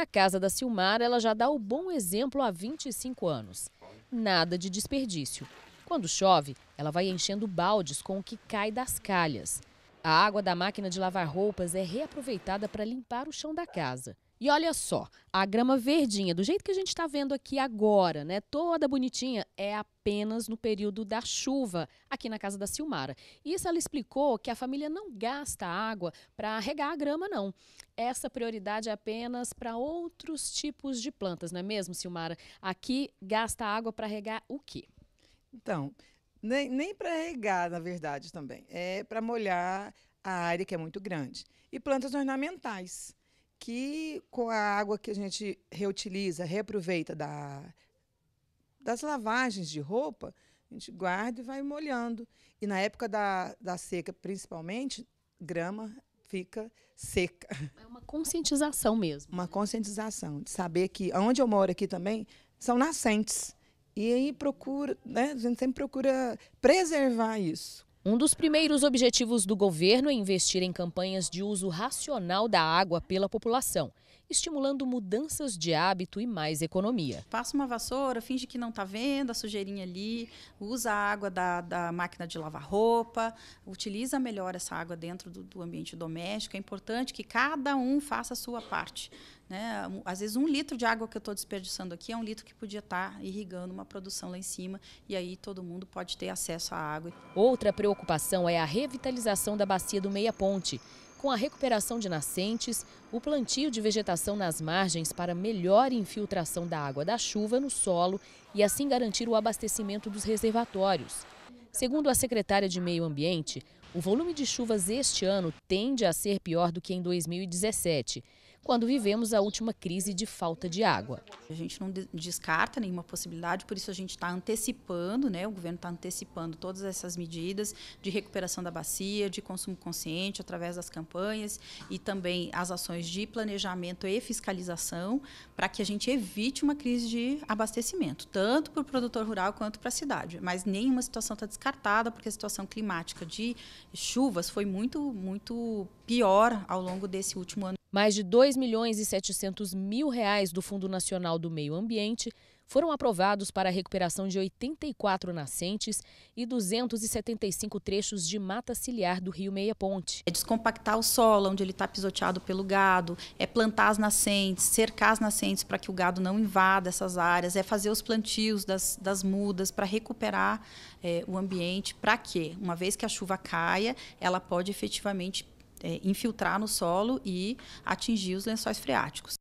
Na casa da Silmar, ela já dá o bom exemplo há 25 anos. Nada de desperdício. Quando chove, ela vai enchendo baldes com o que cai das calhas. A água da máquina de lavar roupas é reaproveitada para limpar o chão da casa. E olha só, a grama verdinha, do jeito que a gente está vendo aqui agora, né, toda bonitinha, é apenas no período da chuva, aqui na casa da Silmara. Isso ela explicou que a família não gasta água para regar a grama, não. Essa prioridade é apenas para outros tipos de plantas, não é mesmo, Silmara? Aqui gasta água para regar o quê? Então, nem, nem para regar, na verdade, também. É para molhar a área que é muito grande. E plantas ornamentais que com a água que a gente reutiliza, reaproveita da, das lavagens de roupa, a gente guarda e vai molhando. E na época da, da seca, principalmente, grama fica seca. É uma conscientização mesmo. Uma né? conscientização, de saber que onde eu moro aqui também são nascentes. E aí procura, né, a gente sempre procura preservar isso um dos primeiros objetivos do governo é investir em campanhas de uso racional da água pela população estimulando mudanças de hábito e mais economia. Passa uma vassoura, finge que não está vendo a sujeirinha ali, usa a água da, da máquina de lavar roupa, utiliza melhor essa água dentro do, do ambiente doméstico. É importante que cada um faça a sua parte. Né? Às vezes, um litro de água que eu estou desperdiçando aqui é um litro que podia estar tá irrigando uma produção lá em cima, e aí todo mundo pode ter acesso à água. Outra preocupação é a revitalização da bacia do Meia Ponte com a recuperação de nascentes, o plantio de vegetação nas margens para melhor infiltração da água da chuva no solo e assim garantir o abastecimento dos reservatórios. Segundo a secretária de Meio Ambiente, o volume de chuvas este ano tende a ser pior do que em 2017, quando vivemos a última crise de falta de água. A gente não descarta nenhuma possibilidade, por isso a gente está antecipando, né? O governo está antecipando todas essas medidas de recuperação da bacia, de consumo consciente através das campanhas e também as ações de planejamento e fiscalização para que a gente evite uma crise de abastecimento, tanto para o produtor rural quanto para a cidade. Mas nenhuma situação está descartada, porque a situação climática de chuvas foi muito, muito pior ao longo desse último ano. Mais de 2 milhões e 700 mil reais do Fundo Nacional do Meio Ambiente foram aprovados para a recuperação de 84 nascentes e 275 trechos de mata ciliar do Rio Meia Ponte. É descompactar o solo onde ele está pisoteado pelo gado, é plantar as nascentes, cercar as nascentes para que o gado não invada essas áreas, é fazer os plantios das, das mudas para recuperar é, o ambiente. Para quê? Uma vez que a chuva caia, ela pode efetivamente é, infiltrar no solo e atingir os lençóis freáticos.